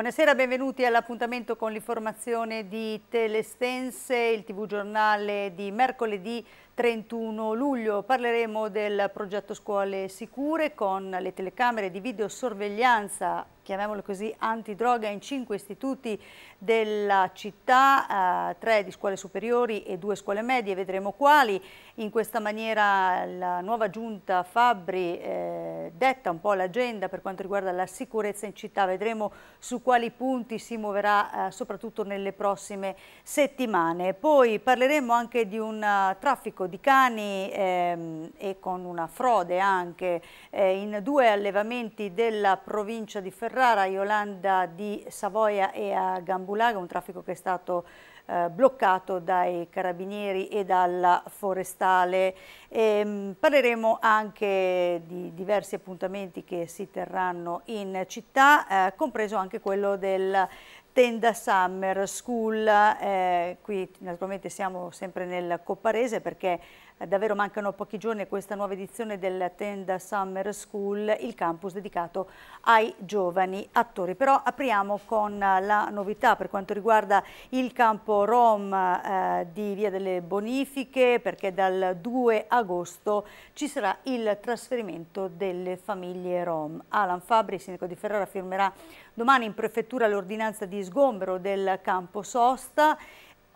Buonasera, benvenuti all'appuntamento con l'informazione di Telestense, il tv giornale di mercoledì 31 luglio. Parleremo del progetto Scuole Sicure con le telecamere di videosorveglianza chiamiamolo così, antidroga in cinque istituti della città, eh, tre di scuole superiori e due scuole medie, vedremo quali. In questa maniera la nuova giunta Fabri eh, detta un po' l'agenda per quanto riguarda la sicurezza in città, vedremo su quali punti si muoverà eh, soprattutto nelle prossime settimane. Poi parleremo anche di un eh, traffico di cani ehm, e con una frode anche eh, in due allevamenti della provincia di Ferrara Ferrara, Yolanda di Savoia e a Gambulaga, un traffico che è stato eh, bloccato dai carabinieri e dalla forestale. E, ehm, parleremo anche di diversi appuntamenti che si terranno in città, eh, compreso anche quello del Tenda Summer School, eh, qui naturalmente siamo sempre nel Copparese perché eh, davvero mancano pochi giorni a questa nuova edizione del Tenda Summer School, il campus dedicato ai giovani attori. Però apriamo con la novità per quanto riguarda il campo Rom eh, di Via delle Bonifiche, perché dal 2 agosto ci sarà il trasferimento delle famiglie Rom. Alan Fabri, sindaco di Ferrara, firmerà domani in prefettura l'ordinanza di sgombero del campo Sosta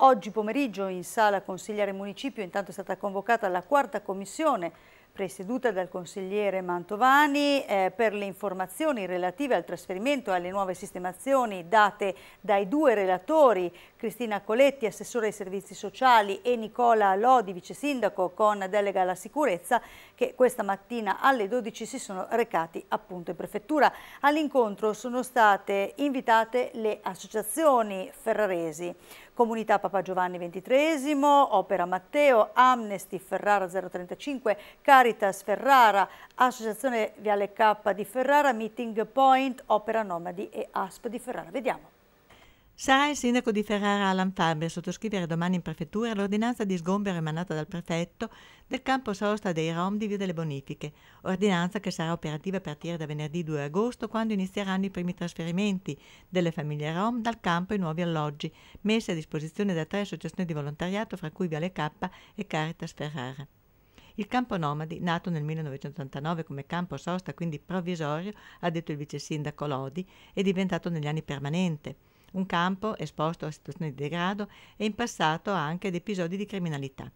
Oggi pomeriggio in sala consigliere municipio intanto è stata convocata la quarta commissione presieduta dal consigliere Mantovani eh, per le informazioni relative al trasferimento e alle nuove sistemazioni date dai due relatori Cristina Coletti, assessore ai servizi sociali e Nicola Lodi, vice sindaco con delega alla sicurezza che questa mattina alle 12 si sono recati appunto in prefettura. All'incontro sono state invitate le associazioni ferraresi. Comunità Papa Giovanni XXIII, Opera Matteo, Amnesty Ferrara 035, Caritas Ferrara, Associazione Viale K di Ferrara, Meeting Point, Opera Nomadi e ASP di Ferrara. Vediamo. Sarà il sindaco di Ferrara Alan Faber a sottoscrivere domani in prefettura l'ordinanza di sgombero emanata dal prefetto del campo sosta dei Rom di Via delle Bonifiche, ordinanza che sarà operativa a partire da venerdì 2 agosto quando inizieranno i primi trasferimenti delle famiglie Rom dal campo ai nuovi alloggi, messi a disposizione da tre associazioni di volontariato fra cui Viale K e Caritas Ferrara. Il campo Nomadi, nato nel 1989 come campo sosta quindi provvisorio, ha detto il vice sindaco Lodi, è diventato negli anni permanente un campo esposto a situazioni di degrado e in passato anche ad episodi di criminalità.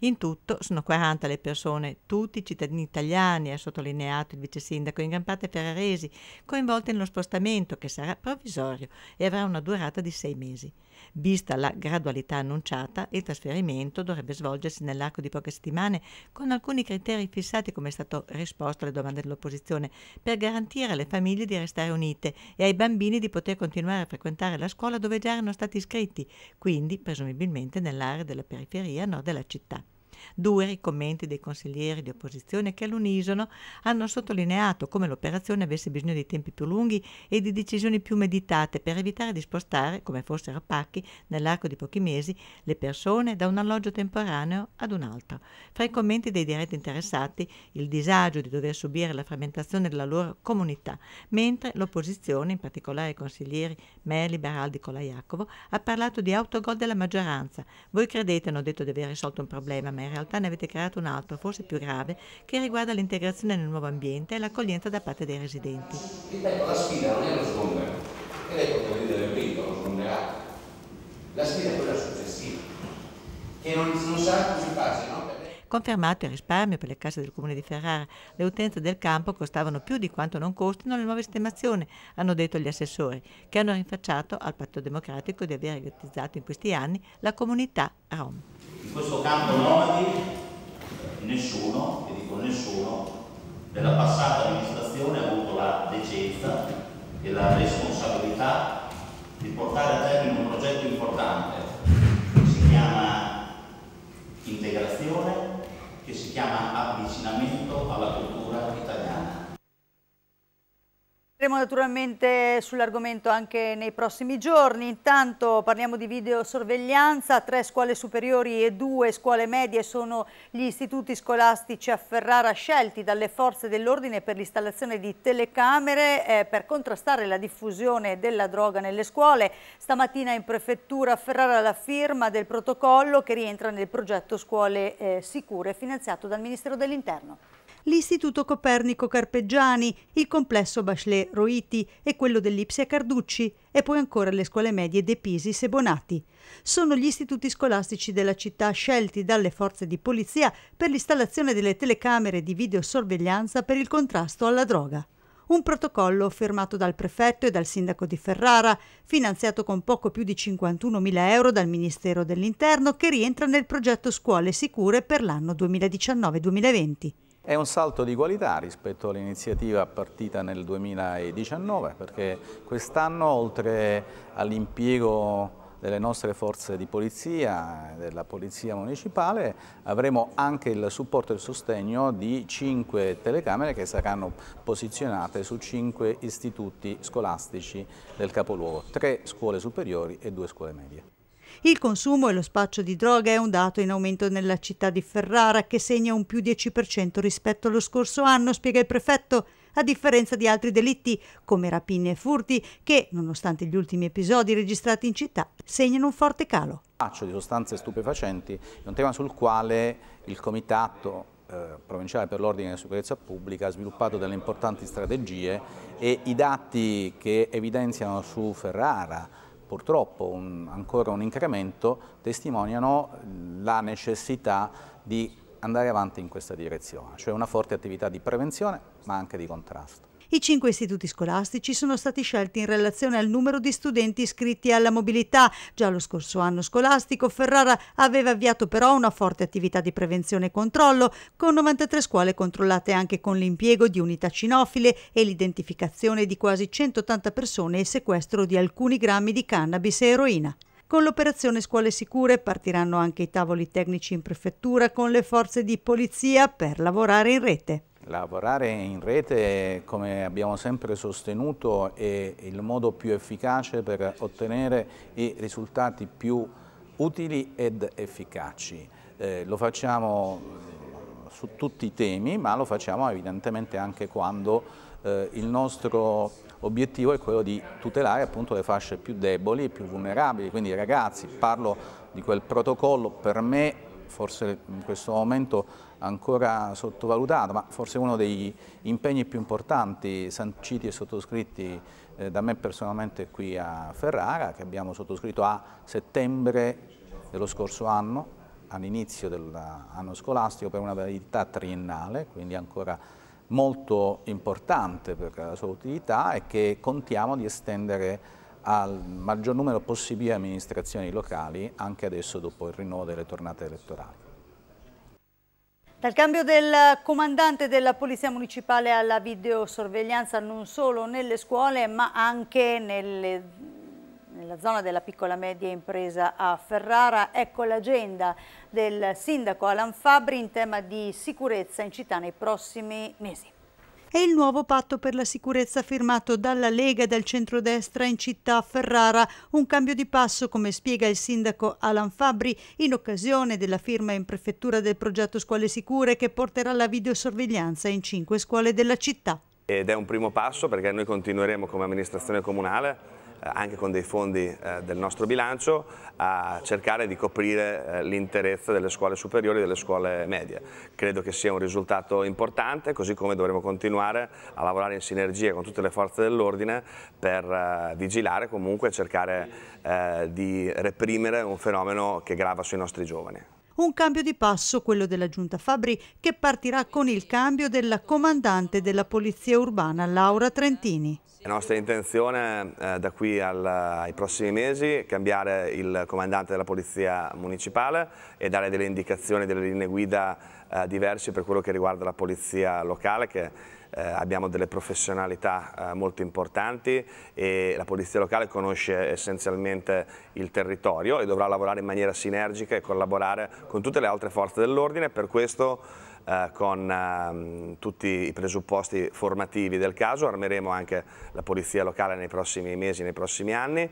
In tutto sono 40 le persone, tutti cittadini italiani, ha sottolineato il vice sindaco, in gran parte ferraresi, coinvolte nello spostamento che sarà provvisorio e avrà una durata di sei mesi. Vista la gradualità annunciata, il trasferimento dovrebbe svolgersi nell'arco di poche settimane con alcuni criteri fissati come è stato risposto alle domande dell'opposizione per garantire alle famiglie di restare unite e ai bambini di poter continuare a frequentare la scuola dove già erano stati iscritti, quindi presumibilmente nell'area della periferia nord della città. Duri i commenti dei consiglieri di opposizione che all'unisono hanno sottolineato come l'operazione avesse bisogno di tempi più lunghi e di decisioni più meditate per evitare di spostare, come fossero pacchi, nell'arco di pochi mesi le persone da un alloggio temporaneo ad un altro. Fra i commenti dei diretti interessati il disagio di dover subire la frammentazione della loro comunità, mentre l'opposizione, in particolare i consiglieri Meli, Beraldi, Colaiacovo, ha parlato di autogol della maggioranza. Voi credete, hanno detto, di aver risolto un problema, ma in realtà ne avete creato un altro, forse più grave, che riguarda l'integrazione nel nuovo ambiente e l'accoglienza da parte dei residenti. Ripeto, la sfida non è lo sgomero, e lei potrebbe dire del pericolo sgomerato. La sfida è quella successiva, che non, non sarà così facile, no? Confermato il risparmio per le casse del comune di Ferrara, le utenze del campo costavano più di quanto non costino le nuove sistemazioni, hanno detto gli assessori, che hanno rinfacciato al Patto Democratico di aver realizzato in questi anni la comunità Rom in questo campo nomadi nessuno, e dico nessuno, della passata amministrazione ha avuto la decenza e la responsabilità di portare a termine un progetto importante che si chiama integrazione, che si chiama avvicinamento alla cultura italiana torneremo naturalmente sull'argomento anche nei prossimi giorni. Intanto parliamo di videosorveglianza, tre scuole superiori e due scuole medie sono gli istituti scolastici a Ferrara scelti dalle forze dell'ordine per l'installazione di telecamere eh, per contrastare la diffusione della droga nelle scuole. Stamattina in prefettura a Ferrara la firma del protocollo che rientra nel progetto Scuole eh, Sicure finanziato dal Ministero dell'Interno l'Istituto Copernico Carpeggiani, il complesso Bachelet-Roiti e quello dell'Ipsia Carducci e poi ancora le scuole medie De Pisi Sebonati. Sono gli istituti scolastici della città scelti dalle forze di polizia per l'installazione delle telecamere di videosorveglianza per il contrasto alla droga un protocollo firmato dal prefetto e dal sindaco di Ferrara, finanziato con poco più di 51.000 euro dal Ministero dell'Interno, che rientra nel progetto Scuole Sicure per l'anno 2019-2020. È un salto di qualità rispetto all'iniziativa partita nel 2019 perché quest'anno oltre all'impiego delle nostre forze di polizia, della polizia municipale, avremo anche il supporto e il sostegno di cinque telecamere che saranno posizionate su cinque istituti scolastici del capoluogo, tre scuole superiori e due scuole medie. Il consumo e lo spaccio di droga è un dato in aumento nella città di Ferrara che segna un più 10% rispetto allo scorso anno, spiega il prefetto, a differenza di altri delitti come rapine e furti che, nonostante gli ultimi episodi registrati in città, segnano un forte calo. Il spaccio di sostanze stupefacenti è un tema sul quale il comitato eh, provinciale per l'ordine e la sicurezza pubblica ha sviluppato delle importanti strategie e i dati che evidenziano su Ferrara purtroppo un, ancora un incremento, testimoniano la necessità di andare avanti in questa direzione, cioè una forte attività di prevenzione ma anche di contrasto. I cinque istituti scolastici sono stati scelti in relazione al numero di studenti iscritti alla mobilità. Già lo scorso anno scolastico Ferrara aveva avviato però una forte attività di prevenzione e controllo, con 93 scuole controllate anche con l'impiego di unità cinofile e l'identificazione di quasi 180 persone e il sequestro di alcuni grammi di cannabis e eroina. Con l'operazione Scuole Sicure partiranno anche i tavoli tecnici in prefettura con le forze di polizia per lavorare in rete. Lavorare in rete, come abbiamo sempre sostenuto, è il modo più efficace per ottenere i risultati più utili ed efficaci. Eh, lo facciamo eh, su tutti i temi, ma lo facciamo evidentemente anche quando eh, il nostro obiettivo è quello di tutelare appunto le fasce più deboli, e più vulnerabili, quindi i ragazzi, parlo di quel protocollo per me forse in questo momento ancora sottovalutato, ma forse uno degli impegni più importanti sanciti e sottoscritti eh, da me personalmente qui a Ferrara, che abbiamo sottoscritto a settembre dello scorso anno, all'inizio dell'anno scolastico per una validità triennale, quindi ancora molto importante per la sua utilità e che contiamo di estendere al maggior numero possibile di amministrazioni locali anche adesso dopo il rinnovo delle tornate elettorali. Dal cambio del comandante della Polizia Municipale alla videosorveglianza non solo nelle scuole ma anche nelle, nella zona della piccola media impresa a Ferrara, ecco l'agenda del sindaco Alan Fabri in tema di sicurezza in città nei prossimi mesi è il nuovo patto per la sicurezza firmato dalla Lega e dal centrodestra in città a Ferrara, un cambio di passo come spiega il sindaco Alan Fabri in occasione della firma in prefettura del progetto Scuole Sicure che porterà la videosorveglianza in cinque scuole della città. Ed è un primo passo perché noi continueremo come amministrazione comunale eh, anche con dei fondi eh, del nostro bilancio a cercare di coprire eh, l'interezza delle scuole superiori e delle scuole medie. Credo che sia un risultato importante, così come dovremo continuare a lavorare in sinergia con tutte le forze dell'ordine per vigilare comunque e cercare di reprimere un fenomeno che grava sui nostri giovani. Un cambio di passo, quello della giunta Fabri, che partirà con il cambio della comandante della Polizia Urbana, Laura Trentini. La nostra intenzione eh, da qui al, ai prossimi mesi è cambiare il comandante della Polizia Municipale e dare delle indicazioni, delle linee guida eh, diverse per quello che riguarda la Polizia locale che eh, abbiamo delle professionalità eh, molto importanti e la polizia locale conosce essenzialmente il territorio e dovrà lavorare in maniera sinergica e collaborare con tutte le altre forze dell'ordine, per questo eh, con ehm, tutti i presupposti formativi del caso, armeremo anche la polizia locale nei prossimi mesi, nei prossimi anni,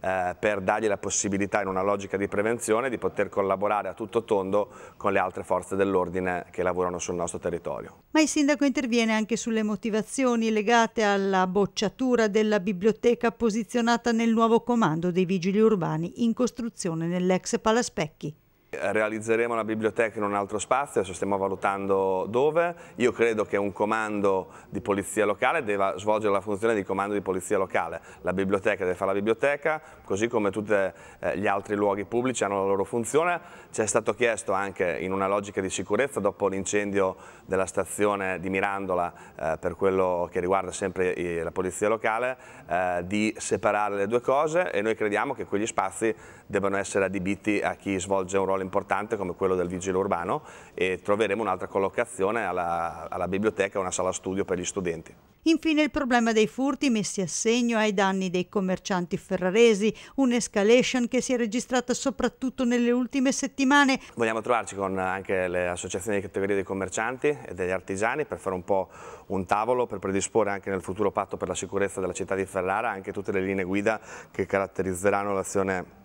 eh, per dargli la possibilità in una logica di prevenzione di poter collaborare a tutto tondo con le altre forze dell'ordine che lavorano sul nostro territorio. Ma il sindaco interviene anche sulle motivazioni legate alla bocciatura della biblioteca posizionata nel nuovo comando dei vigili urbani in costruzione nell'ex Palaspecchi. Realizzeremo la biblioteca in un altro spazio, adesso stiamo valutando dove. Io credo che un comando di polizia locale debba svolgere la funzione di comando di polizia locale. La biblioteca deve fare la biblioteca, così come tutti eh, gli altri luoghi pubblici hanno la loro funzione. Ci è stato chiesto anche in una logica di sicurezza dopo l'incendio della stazione di Mirandola eh, per quello che riguarda sempre la polizia locale, eh, di separare le due cose e noi crediamo che quegli spazi debbano essere adibiti a chi svolge un ruolo importante come quello del vigile urbano e troveremo un'altra collocazione alla, alla biblioteca, una sala studio per gli studenti. Infine il problema dei furti messi a segno ai danni dei commercianti ferraresi, un'escalation che si è registrata soprattutto nelle ultime settimane. Vogliamo trovarci con anche le associazioni di categoria dei commercianti e degli artigiani per fare un po' un tavolo, per predisporre anche nel futuro patto per la sicurezza della città di Ferrara anche tutte le linee guida che caratterizzeranno l'azione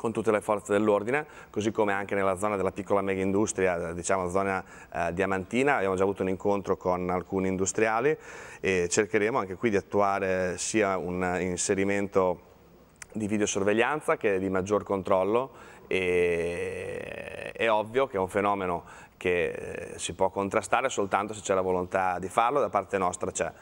con tutte le forze dell'ordine, così come anche nella zona della piccola mega industria, eh, diciamo zona eh, diamantina, abbiamo già avuto un incontro con alcuni industriali e cercheremo anche qui di attuare sia un inserimento di videosorveglianza che di maggior controllo e è ovvio che è un fenomeno che eh, si può contrastare soltanto se c'è la volontà di farlo, da parte nostra c'è.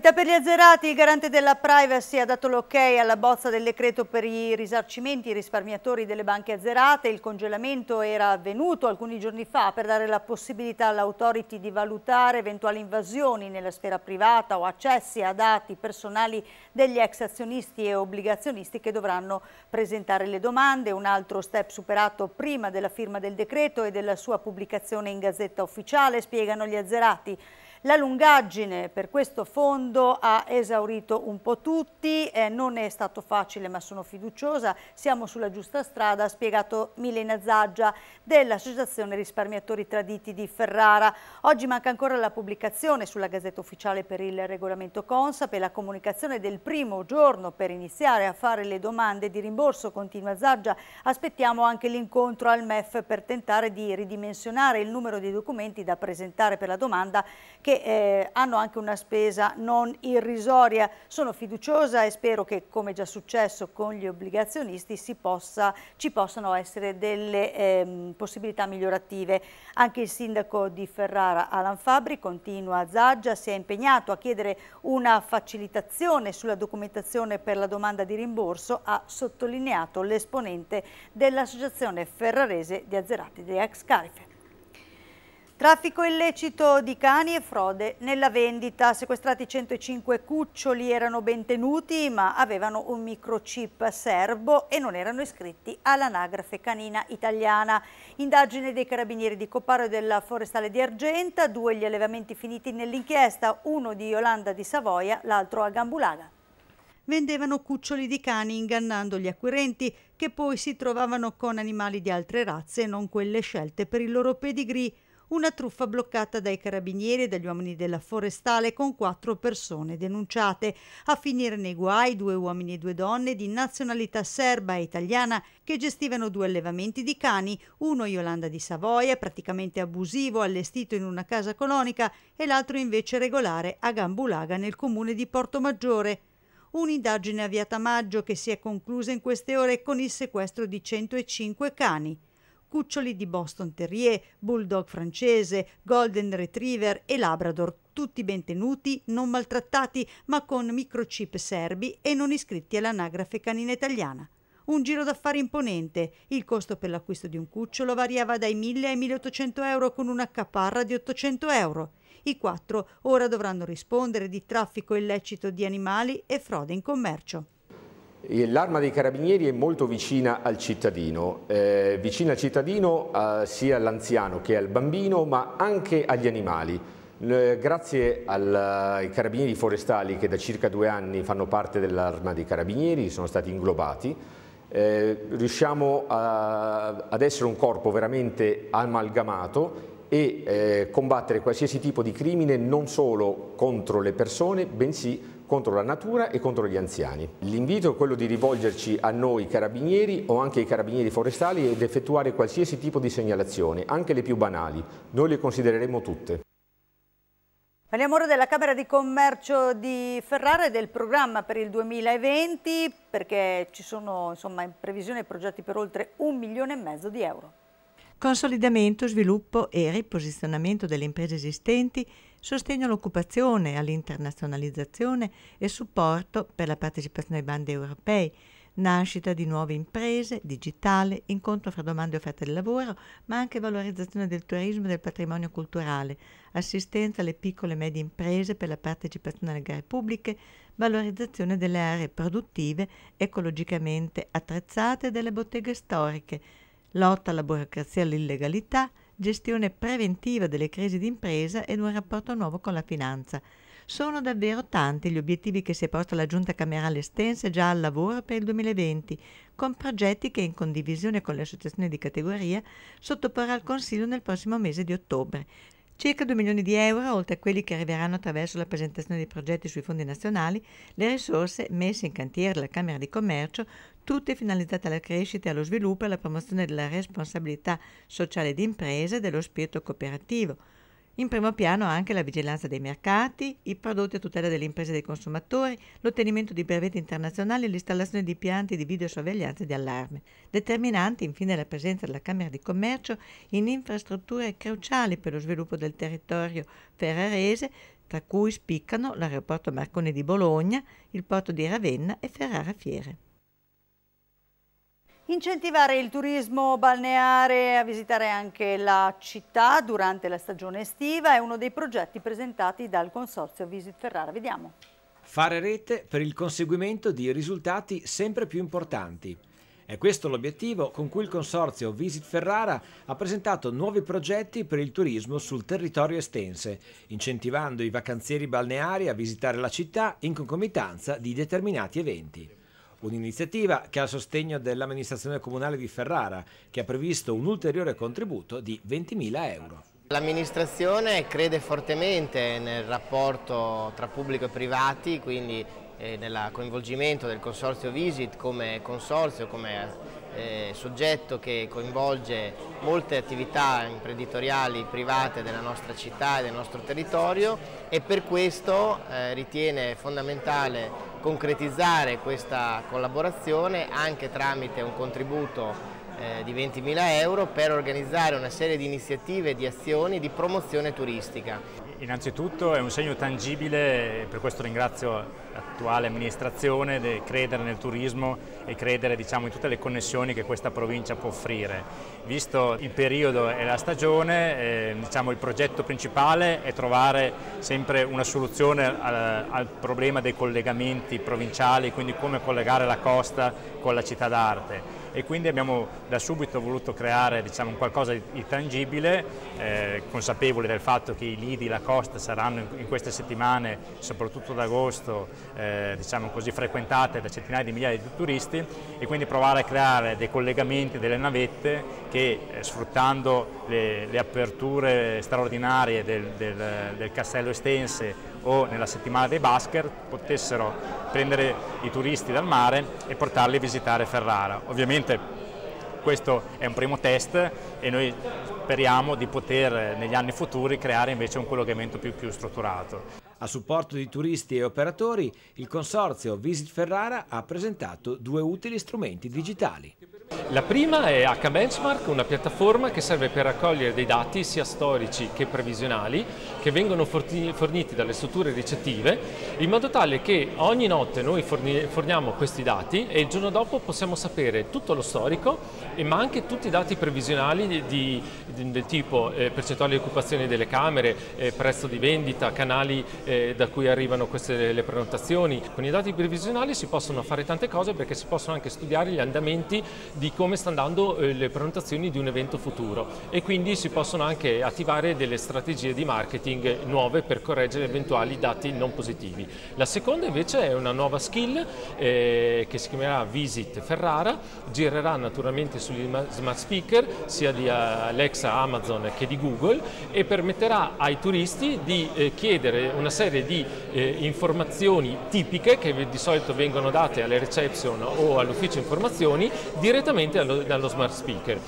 Per gli azzerati il garante della privacy ha dato l'ok ok alla bozza del decreto per i risarcimenti ai risparmiatori delle banche azzerate. Il congelamento era avvenuto alcuni giorni fa per dare la possibilità all'autority di valutare eventuali invasioni nella sfera privata o accessi a dati personali degli ex azionisti e obbligazionisti che dovranno presentare le domande. Un altro step superato prima della firma del decreto e della sua pubblicazione in Gazzetta Ufficiale, spiegano gli azzerati. La lungaggine per questo fondo ha esaurito un po' tutti, eh, non è stato facile ma sono fiduciosa, siamo sulla giusta strada, ha spiegato Milena Zaggia dell'Associazione Risparmiatori Traditi di Ferrara. Oggi manca ancora la pubblicazione sulla Gazzetta Ufficiale per il regolamento Consap e la comunicazione del primo giorno per iniziare a fare le domande di rimborso, continua Zaggia. Aspettiamo anche l'incontro al MEF per tentare di ridimensionare il numero dei documenti da presentare per la domanda che che eh, hanno anche una spesa non irrisoria. Sono fiduciosa e spero che, come già successo con gli obbligazionisti, possa, ci possano essere delle eh, possibilità migliorative. Anche il sindaco di Ferrara, Alan Fabri, continua a Zaggia, si è impegnato a chiedere una facilitazione sulla documentazione per la domanda di rimborso, ha sottolineato l'esponente dell'Associazione Ferrarese di Azzerati di Ex Carife. Traffico illecito di cani e frode nella vendita. Sequestrati 105 cuccioli erano ben tenuti ma avevano un microchip serbo e non erano iscritti all'anagrafe canina italiana. Indagine dei carabinieri di Coparo e della Forestale di Argenta, due gli allevamenti finiti nell'inchiesta, uno di Yolanda di Savoia, l'altro a Gambulaga vendevano cuccioli di cani ingannando gli acquirenti che poi si trovavano con animali di altre razze non quelle scelte per il loro pedigree una truffa bloccata dai carabinieri e dagli uomini della forestale con quattro persone denunciate. A finire nei guai due uomini e due donne di nazionalità serba e italiana che gestivano due allevamenti di cani, uno Yolanda di Savoia, praticamente abusivo, allestito in una casa colonica, e l'altro invece regolare a Gambulaga nel comune di Porto Maggiore. Un'indagine avviata a maggio che si è conclusa in queste ore con il sequestro di 105 cani cuccioli di Boston Terrier, Bulldog francese, Golden Retriever e Labrador, tutti ben tenuti, non maltrattati, ma con microchip serbi e non iscritti all'anagrafe canina italiana. Un giro d'affari imponente. Il costo per l'acquisto di un cucciolo variava dai 1.000 ai 1.800 euro con una caparra di 800 euro. I quattro ora dovranno rispondere di traffico illecito di animali e frode in commercio. L'arma dei carabinieri è molto vicina al cittadino, eh, vicina al cittadino eh, sia all'anziano che al bambino ma anche agli animali. Eh, grazie al, eh, ai carabinieri forestali che da circa due anni fanno parte dell'arma dei carabinieri, sono stati inglobati, eh, riusciamo a, ad essere un corpo veramente amalgamato e eh, combattere qualsiasi tipo di crimine non solo contro le persone, bensì contro la natura e contro gli anziani. L'invito è quello di rivolgerci a noi carabinieri o anche ai carabinieri forestali ed effettuare qualsiasi tipo di segnalazione, anche le più banali. Noi le considereremo tutte. Parliamo ora della Camera di Commercio di Ferrara e del programma per il 2020 perché ci sono insomma, in previsione progetti per oltre un milione e mezzo di euro consolidamento, sviluppo e riposizionamento delle imprese esistenti, sostegno all'occupazione, all'internazionalizzazione e supporto per la partecipazione ai bandi europei, nascita di nuove imprese, digitale, incontro fra domande e offerte del lavoro, ma anche valorizzazione del turismo e del patrimonio culturale, assistenza alle piccole e medie imprese per la partecipazione alle gare pubbliche, valorizzazione delle aree produttive ecologicamente attrezzate e delle botteghe storiche, lotta alla burocrazia e all'illegalità, gestione preventiva delle crisi d'impresa ed un rapporto nuovo con la finanza. Sono davvero tanti gli obiettivi che si è posta la Giunta Camerale Estense già al lavoro per il 2020, con progetti che in condivisione con le associazioni di categoria sottoporrà al Consiglio nel prossimo mese di ottobre. Circa 2 milioni di euro, oltre a quelli che arriveranno attraverso la presentazione dei progetti sui fondi nazionali, le risorse messe in cantiere dalla Camera di Commercio, tutte finalizzate alla crescita, allo sviluppo e alla promozione della responsabilità sociale d'impresa e dello spirito cooperativo in primo piano anche la vigilanza dei mercati, i prodotti a tutela delle imprese e dei consumatori, l'ottenimento di brevetti internazionali e l'installazione di pianti di videosorveglianza e di allarme. Determinante infine la presenza della Camera di Commercio in infrastrutture cruciali per lo sviluppo del territorio ferrarese, tra cui spiccano l'aeroporto Marconi di Bologna, il porto di Ravenna e Ferrara Fiere. Incentivare il turismo balneare a visitare anche la città durante la stagione estiva è uno dei progetti presentati dal Consorzio Visit Ferrara. Vediamo. Fare rete per il conseguimento di risultati sempre più importanti. È questo l'obiettivo con cui il Consorzio Visit Ferrara ha presentato nuovi progetti per il turismo sul territorio estense, incentivando i vacanzieri balneari a visitare la città in concomitanza di determinati eventi. Un'iniziativa che ha sostegno dell'amministrazione comunale di Ferrara, che ha previsto un ulteriore contributo di 20.000 euro. L'amministrazione crede fortemente nel rapporto tra pubblico e privati, quindi eh, nel coinvolgimento del consorzio Visit come consorzio, come eh, soggetto che coinvolge molte attività imprenditoriali private della nostra città e del nostro territorio e per questo eh, ritiene fondamentale concretizzare questa collaborazione anche tramite un contributo eh, di 20.000 euro per organizzare una serie di iniziative e di azioni di promozione turistica innanzitutto è un segno tangibile, per questo ringrazio l'attuale amministrazione, di credere nel turismo e credere diciamo, in tutte le connessioni che questa provincia può offrire. Visto il periodo e la stagione, eh, diciamo, il progetto principale è trovare sempre una soluzione al, al problema dei collegamenti provinciali, quindi come collegare la costa con la città d'arte e quindi abbiamo da subito voluto creare diciamo, qualcosa di tangibile, eh, consapevoli del fatto che i lidi, la costa saranno in, queste settimane, soprattutto ad agosto, eh, diciamo così, frequentate da centinaia di migliaia di turisti e quindi provare a creare dei collegamenti, delle navette che eh, sfruttando le, le, aperture straordinarie del, del, del castello Estense o nella settimana dei Basker potessero prendere i turisti dal mare e portarli a visitare Ferrara. Ovviamente questo è un primo test e noi speriamo di poter negli anni futuri creare invece un collegamento più, più strutturato. A supporto di turisti e operatori, il consorzio Visit Ferrara ha presentato due utili strumenti digitali. La prima è HBenchmark, una piattaforma che serve per raccogliere dei dati sia storici che previsionali che vengono forniti dalle strutture ricettive in modo tale che ogni notte noi forniamo questi dati e il giorno dopo possiamo sapere tutto lo storico ma anche tutti i dati previsionali di, di, del tipo eh, percentuale di occupazione delle camere, eh, prezzo di vendita, canali eh, eh, da cui arrivano queste le prenotazioni. Con i dati previsionali si possono fare tante cose perché si possono anche studiare gli andamenti di come stanno andando eh, le prenotazioni di un evento futuro e quindi si possono anche attivare delle strategie di marketing nuove per correggere eventuali dati non positivi. La seconda invece è una nuova skill eh, che si chiamerà Visit Ferrara, girerà naturalmente sugli smart speaker sia di eh, Alexa, Amazon che di Google e permetterà ai turisti di eh, chiedere una serie di eh, informazioni tipiche che di solito vengono date alle reception o all'ufficio informazioni direttamente allo, dallo smart speaker.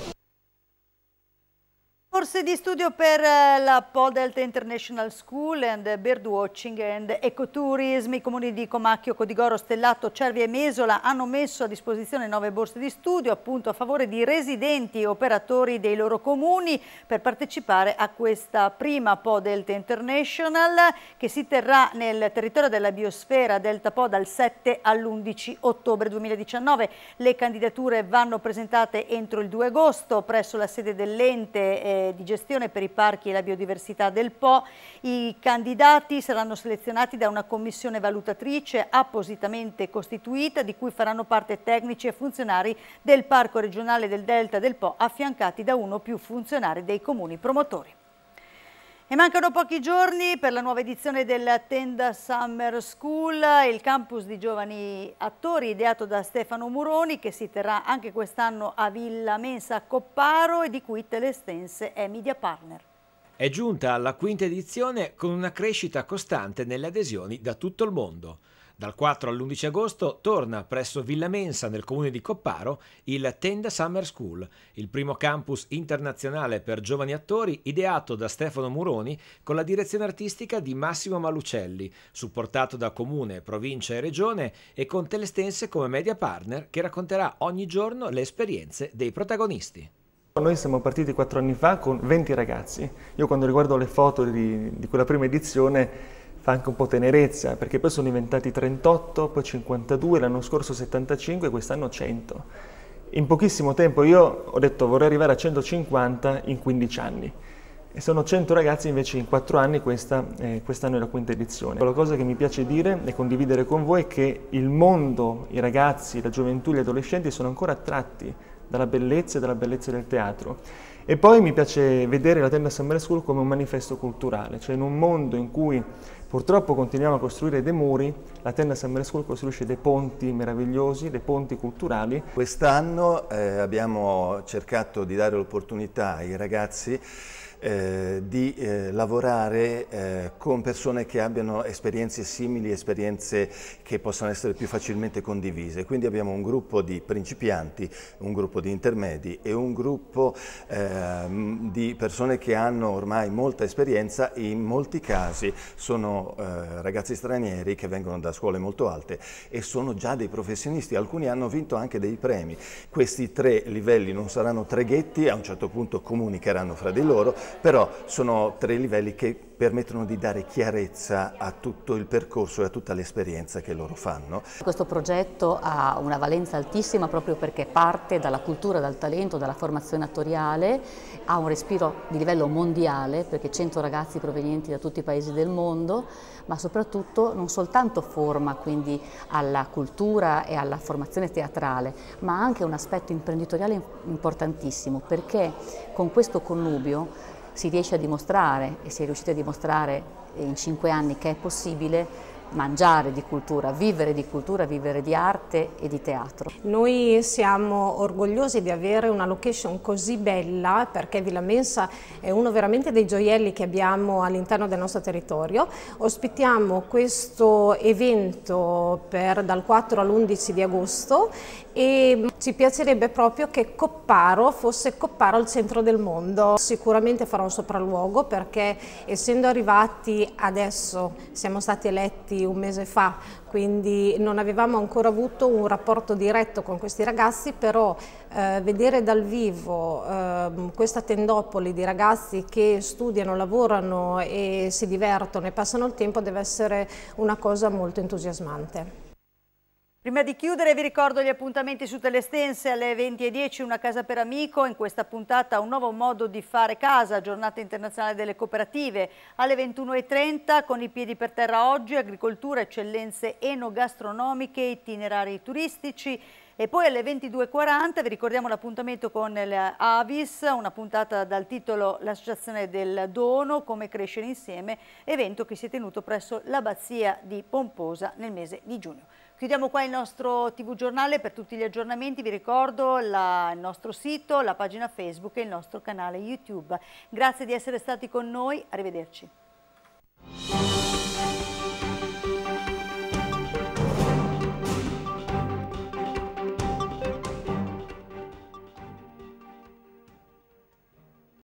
Corse di studio per eh, la Podelta International School and Birdwatching and Ecotourism. I comuni di Comacchio, Codigoro, Stellato, Cervi e Mesola hanno messo a disposizione nove borse di studio appunto a favore di residenti e operatori dei loro comuni per partecipare a questa prima Podelta International che si terrà nel territorio della biosfera Delta Po dal 7 all'11 ottobre 2019. Le candidature vanno presentate entro il 2 agosto presso la sede dell'ente eh, di gestione per i parchi e la biodiversità del Po. I candidati saranno selezionati da una commissione valutatrice appositamente costituita di cui faranno parte tecnici e funzionari del Parco regionale del Delta del Po affiancati da uno o più funzionari dei comuni promotori. E mancano pochi giorni per la nuova edizione del Tenda Summer School, il campus di giovani attori ideato da Stefano Muroni che si terrà anche quest'anno a Villa Mensa a Copparo e di cui Telestense è media partner. È giunta alla quinta edizione con una crescita costante nelle adesioni da tutto il mondo. Dal 4 all'11 agosto torna presso Villa Mensa nel comune di Copparo il Tenda Summer School, il primo campus internazionale per giovani attori ideato da Stefano Muroni con la direzione artistica di Massimo Malucelli, supportato da comune, provincia e regione e con Telestense come media partner che racconterà ogni giorno le esperienze dei protagonisti. Noi siamo partiti quattro anni fa con 20 ragazzi. Io quando riguardo le foto di, di quella prima edizione fa anche un po' tenerezza, perché poi sono diventati 38, poi 52, l'anno scorso 75 e quest'anno 100. In pochissimo tempo io ho detto vorrei arrivare a 150 in 15 anni. E sono 100 ragazzi invece in 4 anni, questa, eh, quest'anno è la quinta edizione. La cosa che mi piace dire e condividere con voi è che il mondo, i ragazzi, la gioventù, gli adolescenti sono ancora attratti dalla bellezza e dalla bellezza del teatro. E poi mi piace vedere la Tenda Summer School come un manifesto culturale, cioè in un mondo in cui Purtroppo continuiamo a costruire dei muri, la Tenda Summer School costruisce dei ponti meravigliosi, dei ponti culturali. Quest'anno eh, abbiamo cercato di dare l'opportunità ai ragazzi eh, di eh, lavorare eh, con persone che abbiano esperienze simili, esperienze che possano essere più facilmente condivise. Quindi abbiamo un gruppo di principianti, un gruppo di intermedi e un gruppo ehm, di persone che hanno ormai molta esperienza, in molti casi sono eh, ragazzi stranieri che vengono da scuole molto alte e sono già dei professionisti, alcuni hanno vinto anche dei premi. Questi tre livelli non saranno tre ghetti, a un certo punto comunicheranno fra di loro, però sono tre livelli che permettono di dare chiarezza a tutto il percorso e a tutta l'esperienza che loro fanno. Questo progetto ha una valenza altissima proprio perché parte dalla cultura, dal talento, dalla formazione attoriale, ha un respiro di livello mondiale perché 100 ragazzi provenienti da tutti i paesi del mondo, ma soprattutto non soltanto forma quindi alla cultura e alla formazione teatrale, ma anche un aspetto imprenditoriale importantissimo perché con questo connubio si riesce a dimostrare e si è riusciti a dimostrare in cinque anni che è possibile mangiare di cultura, vivere di cultura, vivere di arte e di teatro. Noi siamo orgogliosi di avere una location così bella perché Villa Mensa è uno veramente dei gioielli che abbiamo all'interno del nostro territorio. Ospitiamo questo evento per, dal 4 all'11 di agosto e ci piacerebbe proprio che Copparo fosse Copparo al centro del mondo. Sicuramente farò un sopralluogo perché essendo arrivati adesso, siamo stati eletti un mese fa, quindi non avevamo ancora avuto un rapporto diretto con questi ragazzi, però eh, vedere dal vivo eh, questa tendopoli di ragazzi che studiano, lavorano e si divertono e passano il tempo deve essere una cosa molto entusiasmante. Prima di chiudere vi ricordo gli appuntamenti su Telestense alle 20.10 una casa per amico, in questa puntata un nuovo modo di fare casa, giornata internazionale delle cooperative, alle 21.30 con i piedi per terra oggi, agricoltura, eccellenze enogastronomiche, itinerari turistici, e poi alle 22.40 vi ricordiamo l'appuntamento con l'Avis, una puntata dal titolo L'associazione del dono, come crescere insieme, evento che si è tenuto presso l'abbazia di Pomposa nel mese di giugno. Chiudiamo qua il nostro TV giornale, per tutti gli aggiornamenti vi ricordo la, il nostro sito, la pagina Facebook e il nostro canale YouTube. Grazie di essere stati con noi, arrivederci.